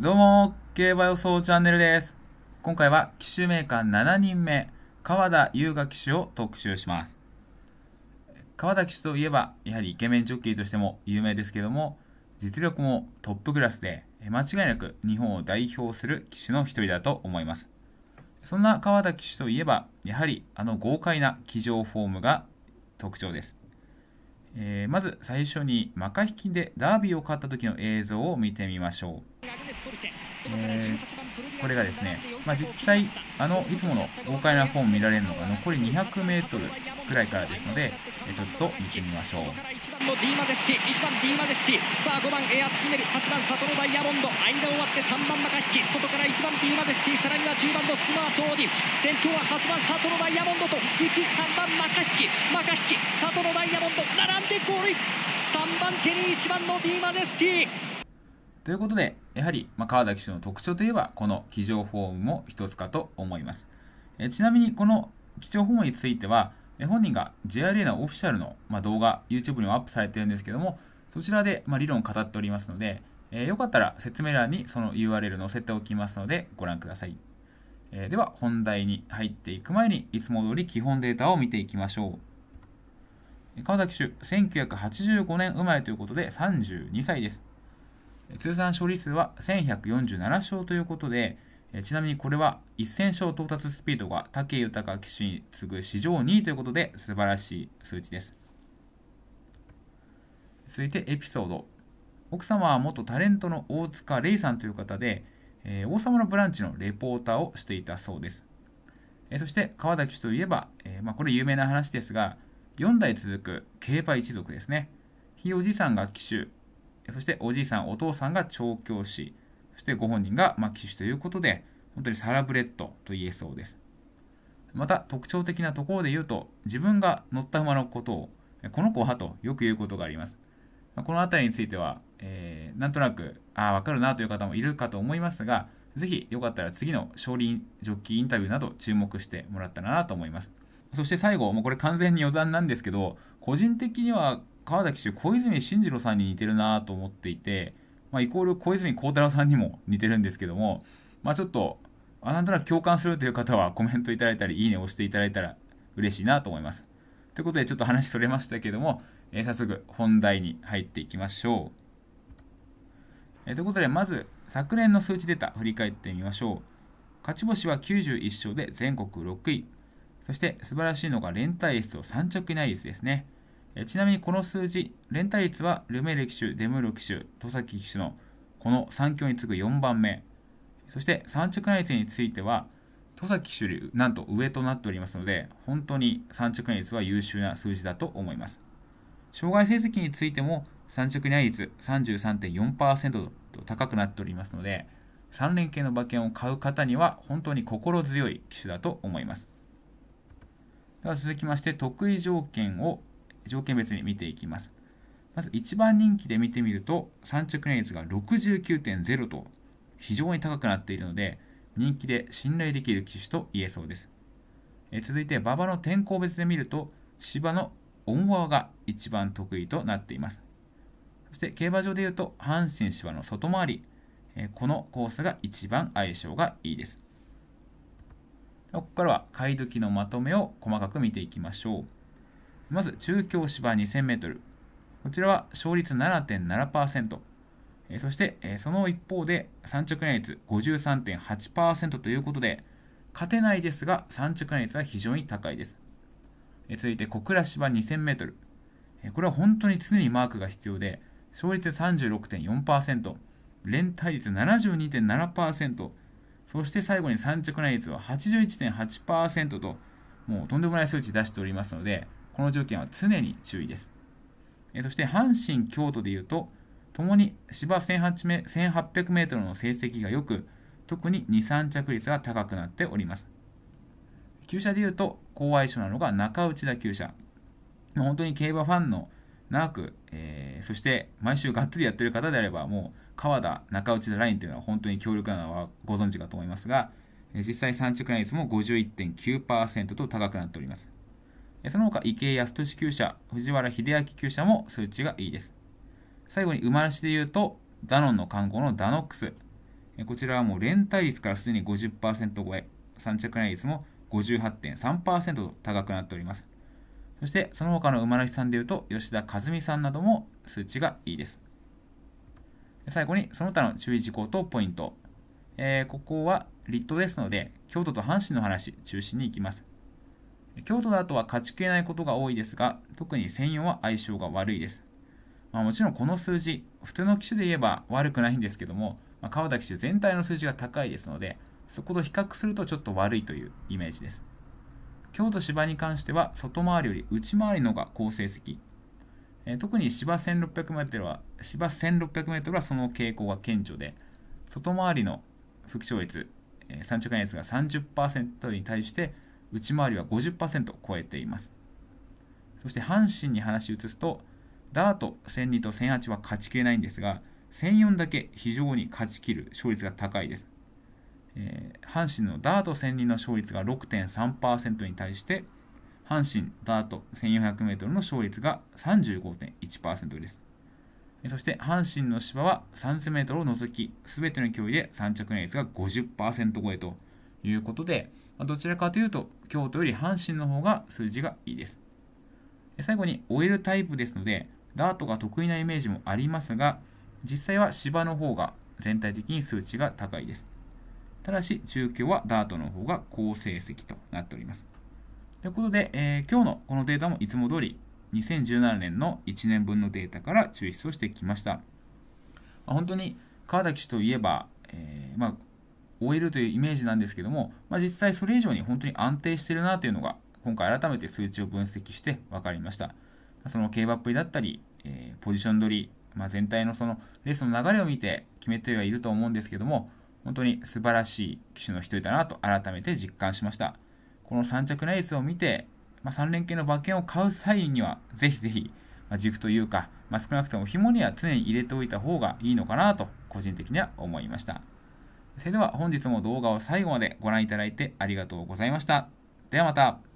どうも、競馬予想チャンネルです。今回は騎手カー7人目、川田優雅騎手を特集します。川田騎手といえば、やはりイケメンジョッキーとしても有名ですけども、実力もトップクラスで、間違いなく日本を代表する騎手の一人だと思います。そんな川田騎手といえば、やはりあの豪快な騎乗フォームが特徴です。えー、まず最初にマカ引きでダービーを勝った時の映像を見てみましょう。えー、これがですね、まあ、実際、あのいつもの豪快なフォーム見られるのが残り 200m くらいからですので、ちょっと見てみましょう。1番の D マジェスティ、1番 D マジェスティ、さあ5番エアスピネル、8番サトダイヤモンド、間を割って3番マカヒキ、外から1番 D マジェスティ、さらには10番のスマートオーディ、先頭は8番サトダイヤモンドと内3番マカヒキ、マカヒキ、サトダイヤモンド、並んでゴール3番手に1番の D マジェスティ。ということで、やはり、まあ、川田騎手の特徴といえば、この騎乗フォームも一つかと思います。えちなみに、この騎乗フォームについては、え本人が JRA のオフィシャルの、まあ、動画、YouTube にもアップされてるんですけども、そちらで、まあ、理論を語っておりますので、えー、よかったら説明欄にその URL 載せておきますので、ご覧ください。えー、では、本題に入っていく前に、いつも通り基本データを見ていきましょう。川田騎手、1985年生まれということで32歳です。通算勝利数は1147勝ということで、ちなみにこれは1000勝到達スピードが武豊騎手に次ぐ史上2位ということで素晴らしい数値です。続いてエピソード。奥様は元タレントの大塚玲さんという方で、えー、王様のブランチのレポーターをしていたそうです。えー、そして川田騎手といえば、えー、まあ、これ有名な話ですが、4代続く競馬一族ですね。ひいおじさんが騎手、そしておじいさん、お父さんが調教師、そしてご本人がま騎手ということで、本当にサラブレッドと言えそうです。また特徴的なところで言うと、自分が乗った馬のことを、この子はとよく言うことがあります。この辺りについては、えー、なんとなく、ああ、わかるなという方もいるかと思いますが、ぜひよかったら次の勝利ジョッキーインタビューなど注目してもらったらなと思います。そして最後、もうこれ完全に余談なんですけど、個人的には川崎氏小泉進次郎さんに似てるなと思っていて、まあ、イコール小泉孝太郎さんにも似てるんですけども、まあ、ちょっとあなんとなく共感するという方はコメントいただいたりいいねを押していただいたら嬉しいなと思います。ということでちょっと話それましたけども、えー、早速本題に入っていきましょう。えー、ということでまず昨年の数値データ振り返ってみましょう。勝ち星は91勝で全国6位。そして素晴らしいのが連帯率と3着以内率ですね。えちなみにこの数字、連帯率はルメール騎手、デムール騎手、戸崎騎手のこの3強に次ぐ4番目。そして3着内率については、戸崎騎手よりなんと上となっておりますので、本当に3着内率は優秀な数字だと思います。障害成績についても3着内率33.4%と高くなっておりますので、3連携の馬券を買う方には本当に心強い騎手だと思います。では続きまして、得意条件を条件別に見ていきます。まず1番人気で見てみると、3着年率が69.0と非常に高くなっているので、人気で信頼できる機種と言えそうです。え続いて、馬場の天候別で見ると、芝のオンワーアが一番得意となっています。そして競馬場でいうと、阪神芝の外回り、えこのコースが一番相性がいいです。ここからは買い時のまとめを細かく見ていきましょう。まず中京芝 2000m こちらは勝率7.7%そしてその一方で3着内率53.8%ということで勝てないですが3着内率は非常に高いです続いて小倉芝 2000m これは本当に常にマークが必要で勝率36.4%連帯率72.7%そして最後に3着内率は81.8%ともうとんでもない数値出しておりますのでこの条件は常に注意です。えそして阪神、京都でいうと、ともに芝1 8 0 0メートルの成績が良く、特に2、3着率が高くなっております。旧車でいうと、好相性なのが中内田旧車。本当に競馬ファンの長く、えー、そして毎週がっつりやってる方であれば、もう川田、中内田ラインというのは本当に強力なのはご存知かと思いますが、実際3着ライン率も51.9%と高くなっております。その他、池江康俊厩舎、藤原秀明厩社も数値がいいです。最後に馬主で言うと、ダノンの看護のダノックス。こちらはもう連帯率からすでに50%超え、3着内率も58.3%と高くなっております。そして、その他の馬主さんで言うと、吉田和美さんなども数値がいいです。最後に、その他の注意事項とポイント。えー、ここは立冬ですので、京都と阪神の話、中心に行きます。京都だとは勝ちきれないことが多いですが、特に専用は相性が悪いです。まあ、もちろんこの数字、普通の機種で言えば悪くないんですけども、まあ、川田機種全体の数字が高いですので、そこと比較するとちょっと悪いというイメージです。京都芝に関しては外回りより内回りのが好成績。えー、特に芝 1600m は、芝 1600m はその傾向が顕著で、外回りの復賞率、えー、三直感率が30%に対して、内回りは50%超えていますそして阪神に話を移すとダート1002と1008は勝ちきれないんですが1004だけ非常に勝ちきる勝率が高いです、えー、阪神のダート1002の勝率が6.3%に対して阪神ダート 1400m の勝率が35.1%ですそして阪神の芝は 3000m を除き全ての競技で3着年率が50%超えということでどちらかというと、京都より阪神の方が数字がいいです。最後に、オイルタイプですので、ダートが得意なイメージもありますが、実際は芝の方が全体的に数値が高いです。ただし、中京はダートの方が好成績となっております。ということで、えー、今日のこのデータもいつも通り、2017年の1年分のデータから抽出をしてきました。まあ、本当に川崎氏といえば、えー、まあ終えるというイメージなんですけども、まあ、実際それ以上に本当に安定してるなというのが今回改めて数値を分析して分かりましたその競馬っぷりだったり、えー、ポジション取り、まあ、全体のそのレースの流れを見て決めてはいると思うんですけども本当に素晴らしい騎手の一人だなと改めて実感しましたこの3着レースを見て、まあ、3連携の馬券を買う際にはぜひぜひ、ま軸というか、まあ、少なくとも紐には常に入れておいた方がいいのかなと個人的には思いました。それでは本日も動画を最後までご覧いただいてありがとうございました。ではまた。